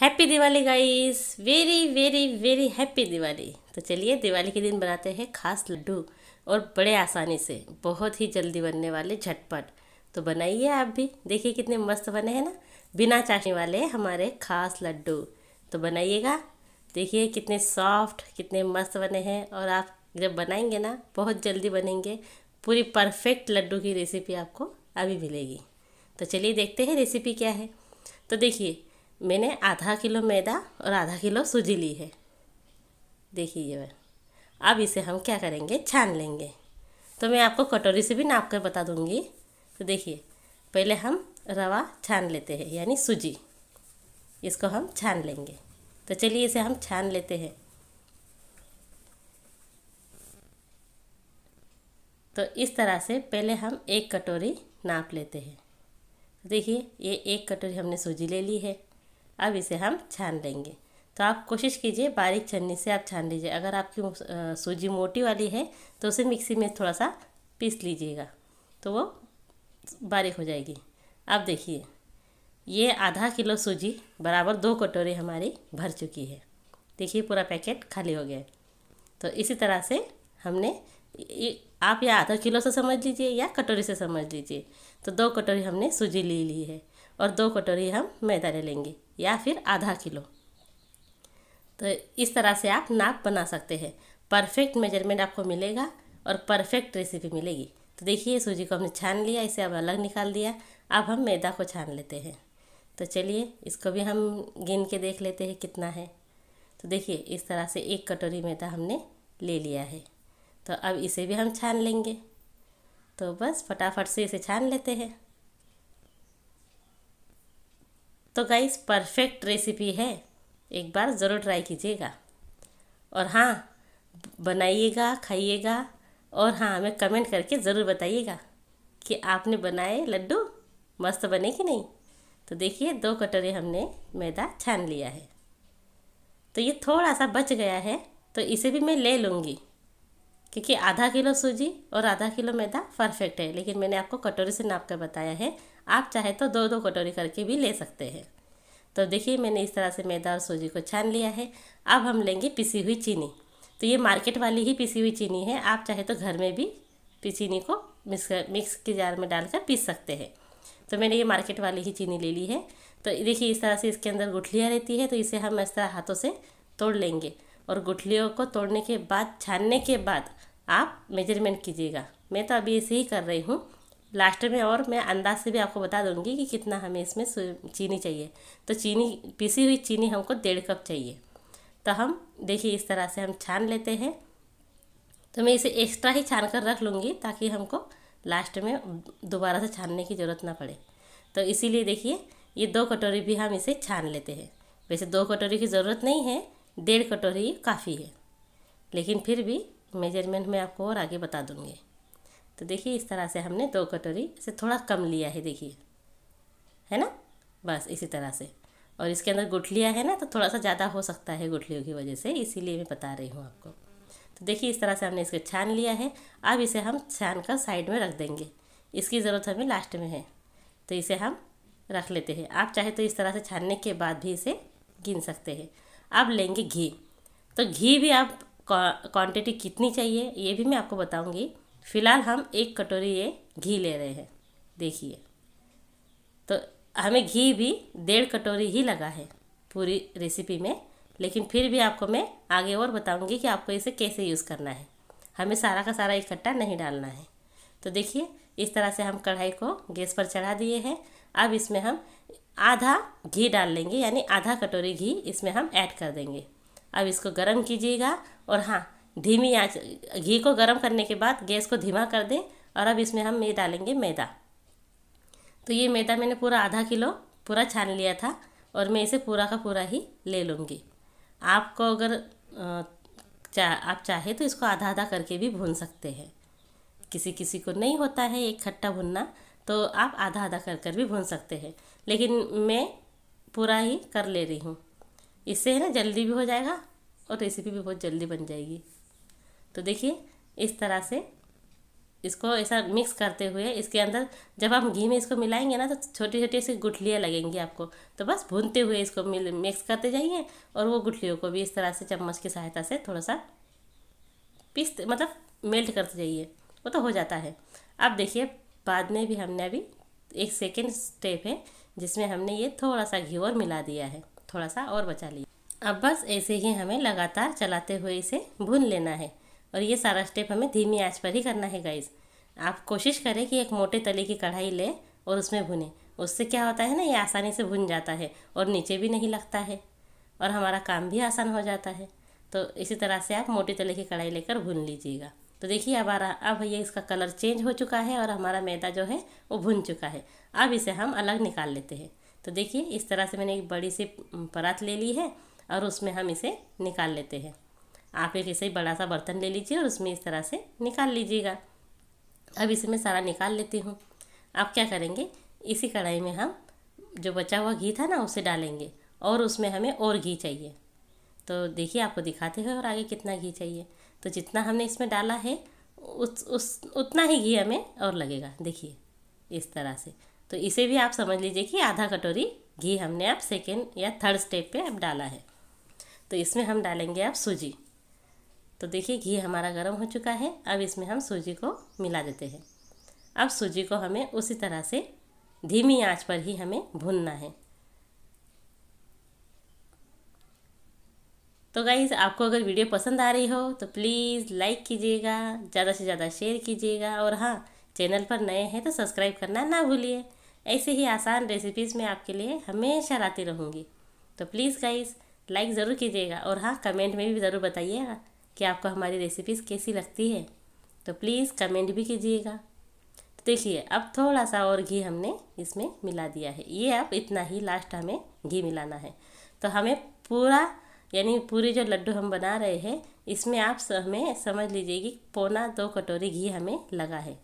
happy Diwali guys very very very happy Diwali तो चलिए दिवाली के दिन बनाते हैं खास लड्डू और बड़े आसानी से बहुत ही जल्दी बनने वाले झटपट तो बनाइए आप भी देखिए कितने मस्त बने हैं ना बिना चाशनी वाले हमारे खास लड्डू तो बनाइएगा देखिए कितने सॉफ्ट कितने मस्त बने हैं और आप जब बनाएंगे ना बहुत जल्दी बनेंगे पूरी परफेक्ट लड्डू की रेसिपी आपको अभी मिलेगी तो चलिए देखते हैं रेसिपी क्या है तो देखिए मैंने आधा किलो मैदा और आधा किलो सूजी ली है देखिए अब इसे हम क्या करेंगे छान लेंगे तो मैं आपको कटोरी से भी नाप कर बता दूंगी तो देखिए पहले हम रवा छान लेते हैं यानी सूजी इसको हम छान लेंगे तो चलिए इसे हम छान लेते हैं तो इस तरह से पहले हम एक कटोरी नाप लेते हैं देखिए ये एक कटोरी हमने सूजी ले ली है अब इसे हम छान लेंगे तो आप कोशिश कीजिए बारीक छन्नी से आप छान लीजिए अगर आपकी सूजी मोटी वाली है तो उसे मिक्सी में थोड़ा सा पीस लीजिएगा तो वो बारीक हो जाएगी अब देखिए ये आधा किलो सूजी बराबर दो कटोरी हमारी भर चुकी है देखिए पूरा पैकेट खाली हो गया तो इसी तरह से हमने आप या आधा किलो से समझ लीजिए या कटोरी से समझ लीजिए तो दो कटोरी हमने सूजी ले ली है और दो कटोरी हम मैदा ले लेंगे या फिर आधा किलो तो इस तरह से आप नाप बना सकते हैं परफेक्ट मेजरमेंट आपको मिलेगा और परफेक्ट रेसिपी मिलेगी तो देखिए सूजी को हमने छान लिया इसे अब अलग निकाल दिया अब हम मैदा को छान लेते हैं तो चलिए इसको भी हम गिन के देख लेते हैं कितना है तो देखिए इस तरह से एक कटोरी मैदा हमने ले लिया है तो अब इसे भी हम छान लेंगे तो बस फटाफट से इसे छान लेते हैं तो गाइस परफेक्ट रेसिपी है एक बार ज़रूर ट्राई कीजिएगा और हाँ बनाइएगा खाइएगा और हाँ हमें कमेंट करके ज़रूर बताइएगा कि आपने बनाए लड्डू मस्त बने कि नहीं तो देखिए दो कटोरे हमने मैदा छान लिया है तो ये थोड़ा सा बच गया है तो इसे भी मैं ले लूँगी क्योंकि आधा किलो सूजी और आधा किलो मैदा परफेक्ट है लेकिन मैंने आपको कटोरी से नाप कर बताया है आप चाहे तो दो दो कटोरी करके भी ले सकते हैं तो देखिए मैंने इस तरह से मैदा और सूजी को छान लिया है अब हम लेंगे पिसी हुई चीनी तो ये मार्केट वाली ही पिसी हुई चीनी है आप चाहे तो घर में भी चीनी को मिक्स कर मिक्स के जार में डालकर पीस सकते हैं तो मैंने ये मार्केट वाली ही चीनी ले ली है तो देखिए इस तरह से इसके अंदर गुठलियाँ रहती है तो इसे हम इस तरह हाथों से तोड़ लेंगे और गुठलियों को तोड़ने के बाद छानने के बाद आप मेजरमेंट कीजिएगा मैं तो अभी ऐसे ही कर रही हूँ लास्ट में और मैं अंदाज से भी आपको बता दूंगी कि कितना हमें इसमें चीनी चाहिए तो चीनी पीसी हुई चीनी हमको डेढ़ कप चाहिए तो हम देखिए इस तरह से हम छान लेते हैं तो मैं इसे एक्स्ट्रा ही छान कर रख लूँगी ताकि हमको लास्ट में दोबारा से छानने की ज़रूरत ना पड़े तो इसीलिए देखिए ये दो कटोरी भी हम इसे छान लेते हैं वैसे दो कटोरी की ज़रूरत नहीं है डेढ़ कटोरी काफ़ी है लेकिन फिर भी मेजरमेंट मैं आपको और आगे बता दूँगी तो देखिए इस तरह से हमने दो कटोरी से थोड़ा कम लिया है देखिए है ना बस इसी तरह से और इसके अंदर गुठलियाँ है ना तो थोड़ा सा ज़्यादा हो सकता है गुठलियों की वजह से इसीलिए मैं बता रही हूँ आपको तो देखिए इस तरह से हमने इसको छान लिया है अब इसे हम छान कर साइड में रख देंगे इसकी ज़रूरत हमें लास्ट में है तो इसे हम रख लेते हैं आप चाहे तो इस तरह से छानने के बाद भी इसे गिन सकते हैं अब लेंगे घी तो घी भी आप क्वांटिटी कितनी चाहिए ये भी मैं आपको बताऊंगी फिलहाल हम एक कटोरी ये घी ले रहे हैं देखिए तो हमें घी भी डेढ़ कटोरी ही लगा है पूरी रेसिपी में लेकिन फिर भी आपको मैं आगे और बताऊंगी कि आपको इसे कैसे यूज़ करना है हमें सारा का सारा इकट्ठा नहीं डालना है तो देखिए इस तरह से हम कढ़ाई को गैस पर चढ़ा दिए हैं अब इसमें हम आधा घी डाल लेंगे यानी आधा कटोरी घी इसमें हम ऐड कर देंगे अब इसको गर्म कीजिएगा और हाँ धीमी आँच घी को गर्म करने के बाद गैस को धीमा कर दें और अब इसमें हम ये डालेंगे मैदा तो ये मैदा मैंने पूरा आधा किलो पूरा छान लिया था और मैं इसे पूरा का पूरा ही ले लूँगी आपको अगर चा, आप चाहे तो इसको आधा आधा करके भी भून सकते हैं किसी किसी को नहीं होता है एक खट्टा भुनना तो आप आधा आधा कर कर भी भून सकते हैं लेकिन मैं पूरा ही कर ले रही हूँ इससे है ना जल्दी भी हो जाएगा और रेसिपी भी बहुत जल्दी बन जाएगी तो देखिए इस तरह से इसको ऐसा मिक्स करते हुए इसके अंदर जब हम घी में इसको मिलाएंगे ना तो छोटी छोटी सी गुठलियाँ लगेंगी आपको तो बस भूनते हुए इसको मिल मिक्स करते जाइए और वो गुठलियों को भी इस तरह से चम्मच की सहायता से थोड़ा सा पीस मतलब मेल्ट करते जाइए वो तो हो जाता है अब देखिए बाद में भी हमने अभी एक सेकेंड स्टेप है जिसमें हमने ये थोड़ा सा घी और मिला दिया है थोड़ा सा और बचा लिया अब बस ऐसे ही हमें लगातार चलाते हुए इसे भून लेना है और ये सारा स्टेप हमें धीमी आंच पर ही करना है गाइज़ आप कोशिश करें कि एक मोटे तले की कढ़ाई लें और उसमें भुने उससे क्या होता है ना ये आसानी से भुन जाता है और नीचे भी नहीं लगता है और हमारा काम भी आसान हो जाता है तो इसी तरह से आप मोटे तले की कढ़ाई लेकर भून लीजिएगा तो देखिए अब आ रहा अब ये इसका कलर चेंज हो चुका है और हमारा मैदा जो है वो भुन चुका है अब इसे हम अलग निकाल लेते हैं तो देखिए इस तरह से मैंने एक बड़ी सी परात ले ली है और उसमें हम इसे निकाल लेते हैं आप एक ऐसे ही बड़ा सा बर्तन ले लीजिए और उसमें इस तरह से निकाल लीजिएगा अब इसे मैं सारा निकाल लेती हूँ आप क्या करेंगे इसी कढ़ाई में हम जो बचा हुआ घी था ना उसे डालेंगे और उसमें हमें और घी चाहिए तो देखिए आपको दिखाते हुए और आगे कितना घी चाहिए तो जितना हमने इसमें डाला है उस उस उतना ही घी हमें और लगेगा देखिए इस तरह से तो इसे भी आप समझ लीजिए कि आधा कटोरी घी हमने अब सेकेंड या थर्ड स्टेप पे अब डाला है तो इसमें हम डालेंगे आप सूजी तो देखिए घी हमारा गर्म हो चुका है अब इसमें हम सूजी को मिला देते हैं अब सूजी को हमें उसी तरह से धीमी आंच पर ही हमें भूनना है तो गाइज़ आपको अगर वीडियो पसंद आ रही हो तो प्लीज़ लाइक कीजिएगा ज़्यादा से ज़्यादा शेयर कीजिएगा और हाँ चैनल पर नए हैं तो सब्सक्राइब करना ना भूलिए ऐसे ही आसान रेसिपीज़ में आपके लिए हमेशा लाती रहूँगी तो प्लीज़ गाइज़ लाइक ज़रूर कीजिएगा और हाँ कमेंट में भी ज़रूर बताइएगा कि आपको हमारी रेसिपीज़ कैसी लगती है तो प्लीज़ कमेंट भी कीजिएगा तो देखिए अब थोड़ा सा और घी हमने इसमें मिला दिया है ये अब इतना ही लास्ट हमें घी मिलाना है तो हमें पूरा यानी पूरे जो लड्डू हम बना रहे हैं इसमें आप हमें समझ लीजिए कि पौना दो कटोरी घी हमें लगा है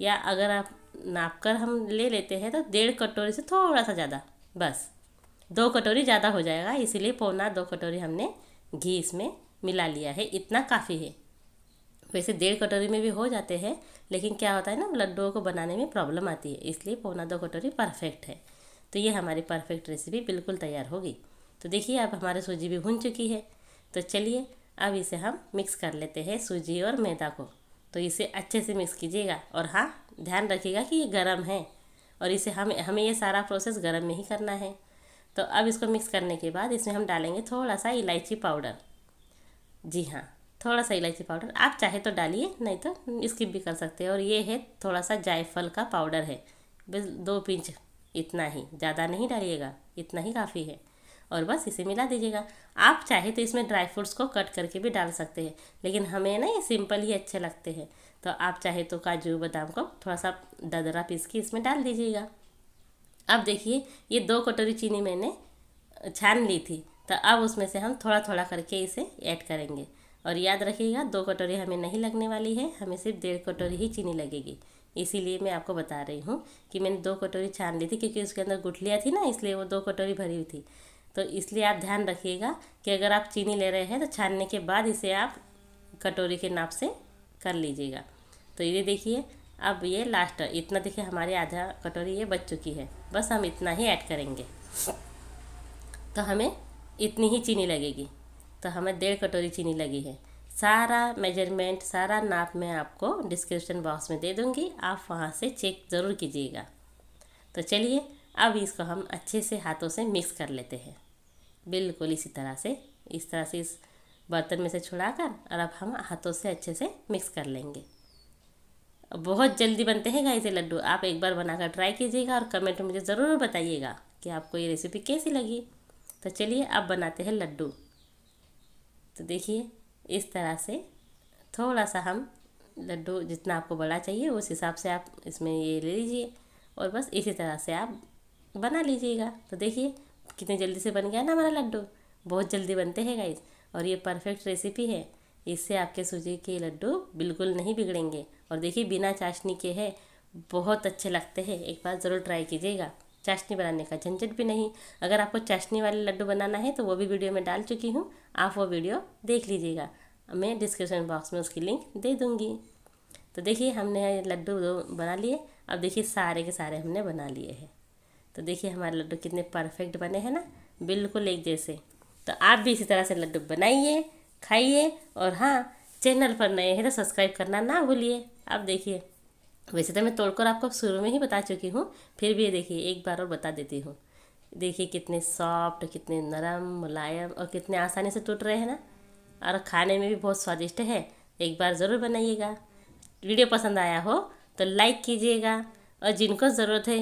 या अगर आप नाप कर हम ले लेते हैं तो डेढ़ कटोरी से थोड़ा सा ज़्यादा बस दो कटोरी ज़्यादा हो जाएगा इसीलिए पौना दो कटोरी हमने घी इसमें मिला लिया है इतना काफ़ी है वैसे डेढ़ कटोरी में भी हो जाते हैं लेकिन क्या होता है ना लड्डुओं को बनाने में प्रॉब्लम आती है इसलिए पौना दो कटोरी परफेक्ट है तो ये हमारी परफेक्ट रेसिपी बिल्कुल तैयार होगी तो देखिए अब हमारी सूजी भी भुन चुकी है तो चलिए अब इसे हम मिक्स कर लेते हैं सूजी और मैदा को तो इसे अच्छे से मिक्स कीजिएगा और हाँ ध्यान रखिएगा कि ये गर्म है और इसे हम हमें ये सारा प्रोसेस गर्म में ही करना है तो अब इसको मिक्स करने के बाद इसमें हम डालेंगे थोड़ा सा इलायची पाउडर जी हाँ थोड़ा सा इलायची पाउडर आप चाहे तो डालिए नहीं तो स्किप भी कर सकते हैं और ये है थोड़ा सा जायफल का पाउडर है बस दो पिंच इतना ही ज़्यादा नहीं डालिएगा इतना ही काफ़ी है और बस इसे मिला दीजिएगा आप चाहे तो इसमें ड्राई फ्रूट्स को कट करके भी डाल सकते हैं लेकिन हमें ना ये सिंपल ही अच्छे लगते हैं तो आप चाहे तो काजू बादाम को थोड़ा सा ददरा पीस के इसमें डाल दीजिएगा अब देखिए ये दो कटोरी चीनी मैंने छान ली थी तो अब उसमें से हम थोड़ा थोड़ा करके इसे ऐड करेंगे और याद रखिएगा दो कटोरी हमें नहीं लगने वाली है हमें सिर्फ डेढ़ कटोरी ही चीनी लगेगी इसीलिए मैं आपको बता रही हूँ कि मैंने दो कटोरी छान ली थी क्योंकि उसके अंदर गुठलियाँ थी ना इसलिए वो दो कटोरी भरी हुई थी तो इसलिए आप ध्यान रखिएगा कि अगर आप चीनी ले रहे हैं तो छानने के बाद इसे आप कटोरी के नाप से कर लीजिएगा तो ये देखिए अब ये लास्ट इतना देखिए हमारी आधा कटोरी ये बच चुकी है बस हम इतना ही ऐड करेंगे तो हमें इतनी ही चीनी लगेगी तो हमें डेढ़ कटोरी चीनी लगी है सारा मेजरमेंट सारा नाप मैं आपको डिस्क्रिप्शन बॉक्स में दे दूँगी आप वहाँ से चेक ज़रूर कीजिएगा तो चलिए अब इसको हम अच्छे से हाथों से मिक्स कर लेते हैं बिल्कुल इसी तरह से इस तरह से इस बर्तन में से छुड़ा कर और अब हम हाथों से अच्छे से मिक्स कर लेंगे बहुत जल्दी बनते हैं गाई से लड्डू आप एक बार बनाकर ट्राई कीजिएगा और कमेंट में मुझे ज़रूर बताइएगा कि आपको ये रेसिपी कैसी लगी तो चलिए अब बनाते हैं लड्डू तो देखिए इस तरह से थोड़ा सा हम लड्डू जितना आपको बड़ा चाहिए उस हिसाब से आप इसमें ये ले लीजिए और बस इसी तरह से आप बना लीजिएगा तो देखिए कितने जल्दी से बन गया ना हमारा लड्डू बहुत जल्दी बनते हैं गाइस और ये परफेक्ट रेसिपी है इससे आपके सूजी के लड्डू बिल्कुल नहीं बिगड़ेंगे और देखिए बिना चाशनी के है बहुत अच्छे लगते हैं एक बार ज़रूर ट्राई कीजिएगा चाशनी बनाने का झंझट भी नहीं अगर आपको चाशनी वाले लड्डू बनाना है तो वो भी वीडियो में डाल चुकी हूँ आप वो वीडियो देख लीजिएगा मैं डिस्क्रिप्शन बॉक्स में उसकी लिंक दे दूँगी तो देखिए हमने लड्डू बना लिए अब देखिए सारे के सारे हमने बना लिए हैं तो देखिए हमारे लड्डू कितने परफेक्ट बने हैं ना बिल्कुल एक जैसे तो आप भी इसी तरह से लड्डू बनाइए खाइए और हाँ चैनल पर नए हैं तो सब्सक्राइब करना ना भूलिए आप देखिए वैसे तो मैं तोड़कर आपको शुरू में ही बता चुकी हूँ फिर भी ये देखिए एक बार और बता देती हूँ देखिए कितने सॉफ्ट कितने नरम मुलायम और कितने आसानी से टूट रहे हैं ना और खाने में भी बहुत स्वादिष्ट है एक बार ज़रूर बनाइएगा वीडियो पसंद आया हो तो लाइक कीजिएगा और जिनको ज़रूरत है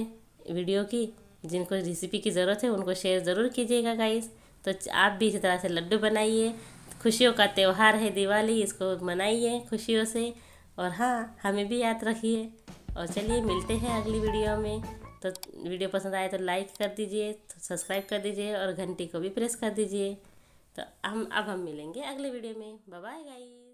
वीडियो की जिनको रेसिपी की ज़रूरत है उनको शेयर ज़रूर कीजिएगा गाइस तो आप भी इसी तरह से लड्डू बनाइए खुशियों का त्यौहार है दिवाली इसको मनाइए खुशियों से और हाँ हमें भी याद रखिए और चलिए मिलते हैं अगली वीडियो में तो वीडियो पसंद आए तो लाइक कर दीजिए तो सब्सक्राइब कर दीजिए और घंटी को भी प्रेस कर दीजिए तो हम अब हम मिलेंगे अगले वीडियो में बाय गाइस